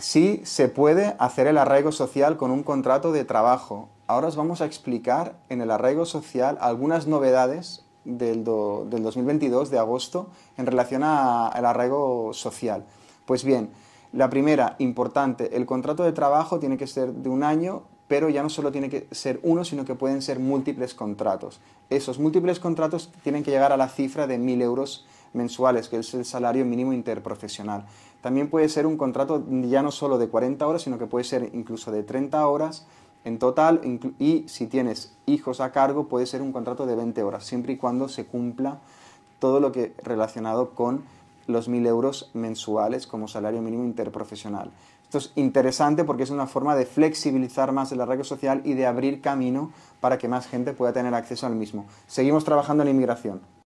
sí se puede hacer el arraigo social con un contrato de trabajo. Ahora os vamos a explicar en el arraigo social algunas novedades del, 2022 de agosto en relación al arraigo social. Pues bien, la primera, importante, el contrato de trabajo tiene que ser de un año pero ya no solo tiene que ser uno, sino que pueden ser múltiples contratos. Esos múltiples contratos tienen que llegar a la cifra de 1.000 euros mensuales, que es el salario mínimo interprofesional. También puede ser un contrato ya no solo de 40 horas, sino que puede ser incluso de 30 horas en total y si tienes hijos a cargo puede ser un contrato de 20 horas, siempre y cuando se cumpla todo lo que relacionado con los 1.000 euros mensuales como salario mínimo interprofesional. Esto es interesante porque es una forma de flexibilizar más el arreglo social y de abrir camino para que más gente pueda tener acceso al mismo. Seguimos trabajando en inmigración.